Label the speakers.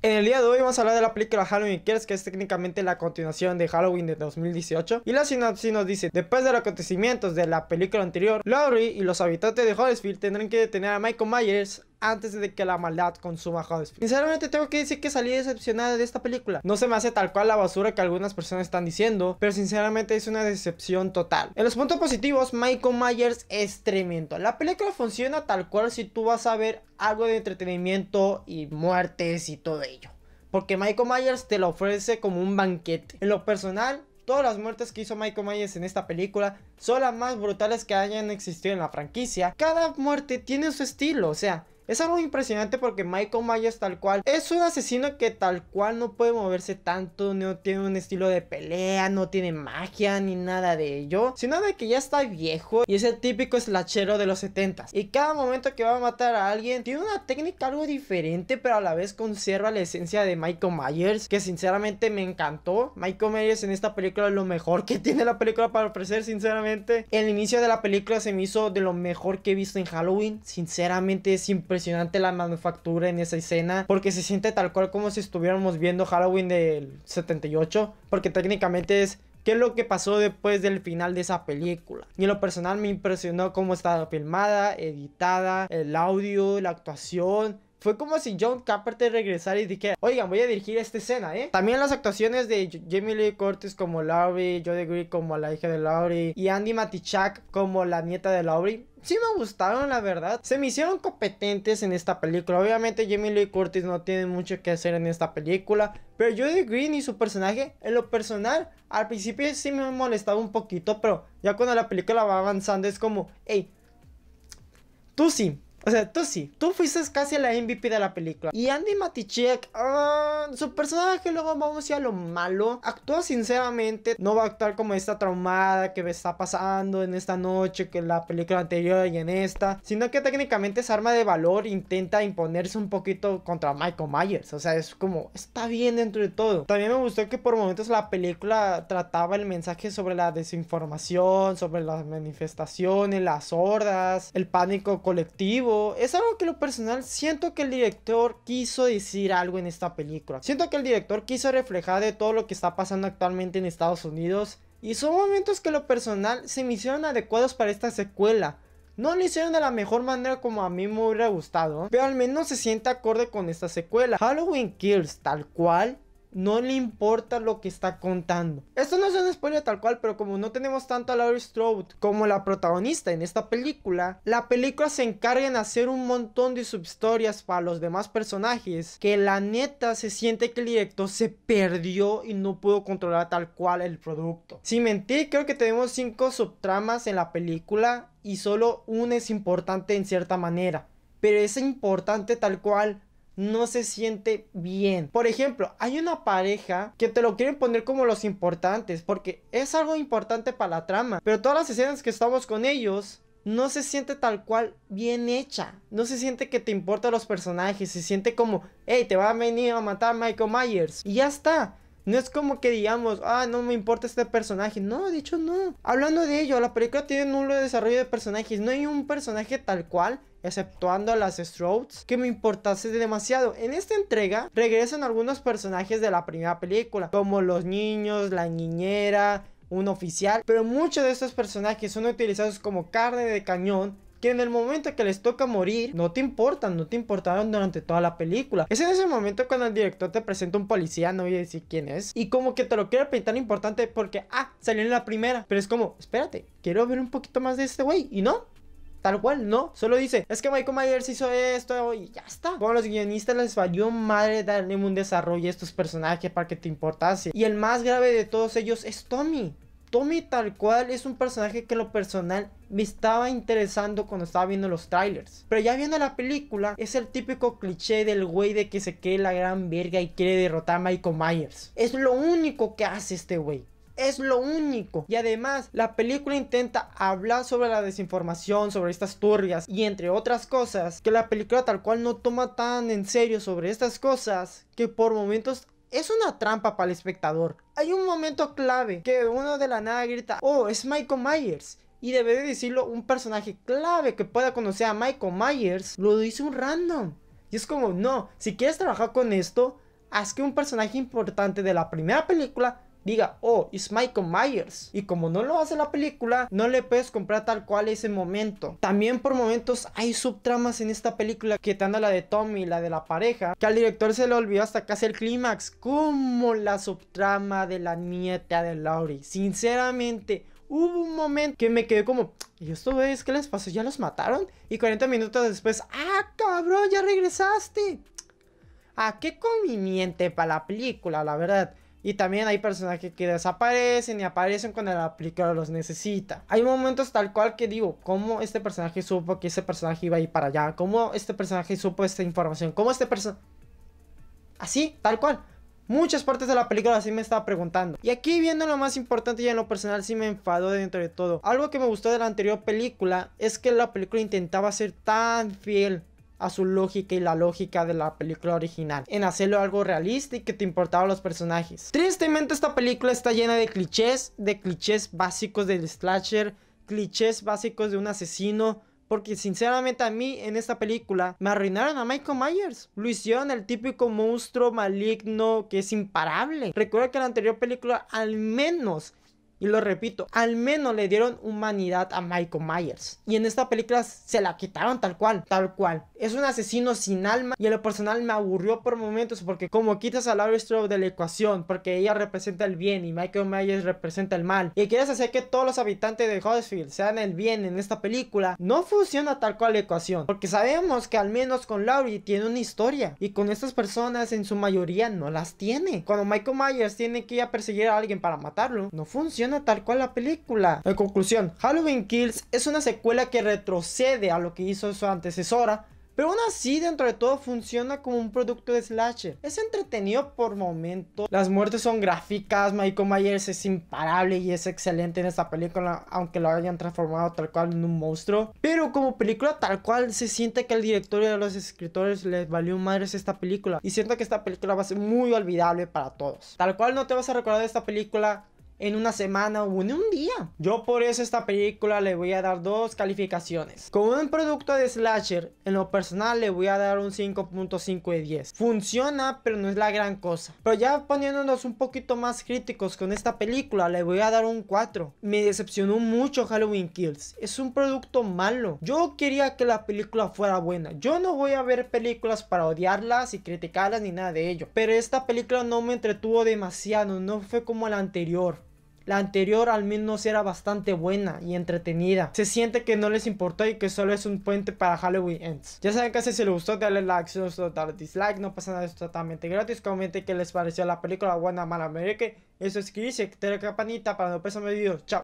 Speaker 1: En el día de hoy vamos a hablar de la película Halloween Kills, que es técnicamente la continuación de Halloween de 2018. Y la sinopsis nos dice, después de los acontecimientos de la película anterior, Laurie y los habitantes de Huddersfield tendrán que detener a Michael Myers antes de que la maldad consuma Huddersfield. Sinceramente tengo que decir que salí decepcionada de esta película. No se me hace tal cual la basura que algunas personas están diciendo, pero sinceramente es una decepción total. En los puntos positivos, Michael Myers es tremendo. La película funciona tal cual si tú vas a ver algo de entretenimiento y muertes y todo ello. Porque Michael Myers te lo ofrece como un banquete. En lo personal, todas las muertes que hizo Michael Myers en esta película son las más brutales que hayan existido en la franquicia. Cada muerte tiene su estilo, o sea, es algo impresionante porque Michael Myers tal cual es un asesino que tal cual no puede moverse tanto, no tiene un estilo de pelea, no tiene magia ni nada de ello, sino de que ya está viejo y es el típico slachero de los 70s. Y cada momento que va a matar a alguien tiene una técnica algo diferente, pero a la vez conserva la esencia de Michael Myers, que sinceramente me encantó. Michael Myers en esta película es lo mejor que tiene la película para ofrecer, sinceramente. El inicio de la película se me hizo de lo mejor que he visto en Halloween, sinceramente es impresionante impresionante la manufactura en esa escena, porque se siente tal cual como si estuviéramos viendo Halloween del 78, porque técnicamente es qué es lo que pasó después del final de esa película. Y en lo personal me impresionó cómo estaba filmada, editada, el audio, la actuación, fue como si John Carpenter regresara y dijera, oigan, voy a dirigir esta escena, ¿eh? También las actuaciones de Jamie Lee Curtis como Laurie, Jodie Green como la hija de Laurie y Andy Matichak como la nieta de Laurie sí me gustaron, la verdad. Se me hicieron competentes en esta película. Obviamente, Jamie Lee Curtis no tiene mucho que hacer en esta película. Pero Jodie Green y su personaje, en lo personal, al principio sí me molestaba un poquito. Pero ya cuando la película va avanzando, es como, hey, tú sí, o sea, tú sí, tú fuiste casi la MVP de la película. Y Andy Matichek, ah, su personaje luego vamos a lo malo. Actúa sinceramente, no va a actuar como esta traumada que me está pasando en esta noche, que en la película anterior y en esta, sino que técnicamente es arma de valor, intenta imponerse un poquito contra Michael Myers. O sea, es como, está bien dentro de todo. También me gustó que por momentos la película trataba el mensaje sobre la desinformación, sobre las manifestaciones, las hordas, el pánico colectivo es algo que lo personal siento que el director quiso decir algo en esta película. Siento que el director quiso reflejar de todo lo que está pasando actualmente en Estados Unidos. Y son momentos que lo personal se me hicieron adecuados para esta secuela. No lo hicieron de la mejor manera como a mí me hubiera gustado, pero al menos se siente acorde con esta secuela. Halloween Kills, tal cual, no le importa lo que está contando. Esto no es un spoiler tal cual, pero como no tenemos tanto a Laurie Strode como la protagonista en esta película, la película se encarga en hacer un montón de subhistorias para los demás personajes que la neta se siente que el director se perdió y no pudo controlar tal cual el producto. Sin mentir, creo que tenemos cinco subtramas en la película y solo una es importante en cierta manera pero es importante tal cual no se siente bien. Por ejemplo, hay una pareja que te lo quieren poner como los importantes, porque es algo importante para la trama, pero todas las escenas que estamos con ellos no se siente tal cual bien hecha. No se siente que te importan los personajes. Se siente como, hey, te va a venir a matar Michael Myers. Y ya está. No es como que digamos, ah, no me importa este personaje. No, de hecho no. Hablando de ello, la película tiene un nulo desarrollo de personajes. No hay un personaje tal cual exceptuando las Strokes, que me importase demasiado. En esta entrega regresan algunos personajes de la primera película, como los niños, la niñera, un oficial, pero muchos de estos personajes son utilizados como carne de cañón que en el momento que les toca morir no te importan, no te importaron durante toda la película. Es en ese momento cuando el director te presenta un policía, no voy a decir quién es, y como que te lo quiere pintar importante porque, ah, salió en la primera, pero es como, espérate, quiero ver un poquito más de este güey, y no, Tal cual, no. Solo dice, es que Michael Myers hizo esto y ya está. Como los guionistas les falló, madre darle un desarrollo a estos personajes para que te importase. Y el más grave de todos ellos es Tommy. Tommy tal cual es un personaje que lo personal me estaba interesando cuando estaba viendo los trailers. Pero ya viendo la película, es el típico cliché del güey de que se cree la gran verga y quiere derrotar a Michael Myers. Es lo único que hace este güey es lo único. Y además, la película intenta hablar sobre la desinformación, sobre estas turbias y entre otras cosas, que la película tal cual no toma tan en serio sobre estas cosas, que por momentos es una trampa para el espectador. Hay un momento clave que uno de la nada grita, oh, es Michael Myers. Y debe de decirlo un personaje clave que pueda conocer a Michael Myers. Lo dice un random. Y es como, no, si quieres trabajar con esto, haz que un personaje importante de la primera película diga, oh, es Michael Myers. Y como no lo hace la película, no le puedes comprar tal cual ese momento. También por momentos hay subtramas en esta película que tanto la de Tommy, la de la pareja, que al director se le olvidó hasta casi el clímax, como la subtrama de la nieta de Laurie. Sinceramente, hubo un momento que me quedé como, ¿y esto es qué les pasó? ¿Ya los mataron? Y 40 minutos después, ¡ah, cabrón, ya regresaste! Ah, qué conveniente para la película, la verdad. Y también hay personajes que desaparecen y aparecen cuando el aplicador los necesita. Hay momentos tal cual que digo, ¿cómo este personaje supo que ese personaje iba a ir para allá? ¿Cómo este personaje supo esta información? ¿Cómo este personaje... Así, tal cual. Muchas partes de la película así me estaba preguntando. Y aquí viendo lo más importante y en lo personal sí me enfadó dentro de todo. Algo que me gustó de la anterior película es que la película intentaba ser tan fiel a su lógica y la lógica de la película original, en hacerlo algo realista y que te importaba los personajes. Tristemente esta película está llena de clichés, de clichés básicos del slasher, clichés básicos de un asesino, porque sinceramente a mí en esta película me arruinaron a Michael Myers. Lo hicieron el típico monstruo maligno que es imparable. Recuerda que en la anterior película al menos y lo repito, al menos le dieron humanidad a Michael Myers. Y en esta película se la quitaron tal cual, tal cual. Es un asesino sin alma y en lo personal me aburrió por momentos porque como quitas a Laurie Strode de la ecuación porque ella representa el bien y Michael Myers representa el mal y quieres hacer que todos los habitantes de Huddersfield sean el bien en esta película, no funciona tal cual la ecuación porque sabemos que al menos con Laurie tiene una historia y con estas personas en su mayoría no las tiene. Cuando Michael Myers tiene que ir a perseguir a alguien para matarlo, no funciona tal cual la película. En conclusión, Halloween Kills es una secuela que retrocede a lo que hizo su antecesora, pero aún así, dentro de todo, funciona como un producto de slasher. Es entretenido por momentos. Las muertes son gráficas. Michael Myers es imparable y es excelente en esta película, aunque lo hayan transformado tal cual en un monstruo. Pero como película tal cual, se siente que al director y a los escritores les valió madres esta película. Y siento que esta película va a ser muy olvidable para todos. Tal cual no te vas a recordar de esta película en una semana o en un día. Yo por eso esta película le voy a dar dos calificaciones. Como un producto de slasher, en lo personal le voy a dar un 5.5 de 10. Funciona, pero no es la gran cosa. Pero ya poniéndonos un poquito más críticos con esta película, le voy a dar un 4. Me decepcionó mucho Halloween Kills. Es un producto malo. Yo quería que la película fuera buena. Yo no voy a ver películas para odiarlas y criticarlas ni nada de ello. Pero esta película no me entretuvo demasiado, no fue como la anterior. La anterior al menos era bastante buena y entretenida. Se siente que no les importó y que solo es un puente para Halloween Ends. Ya saben que si les gustó, denle like, si no les dislike, no pasa nada, es totalmente gratis. Comenten qué les pareció la película buena, mala, es Es suscribirse, activar la campanita para no perderse mis video. Chao.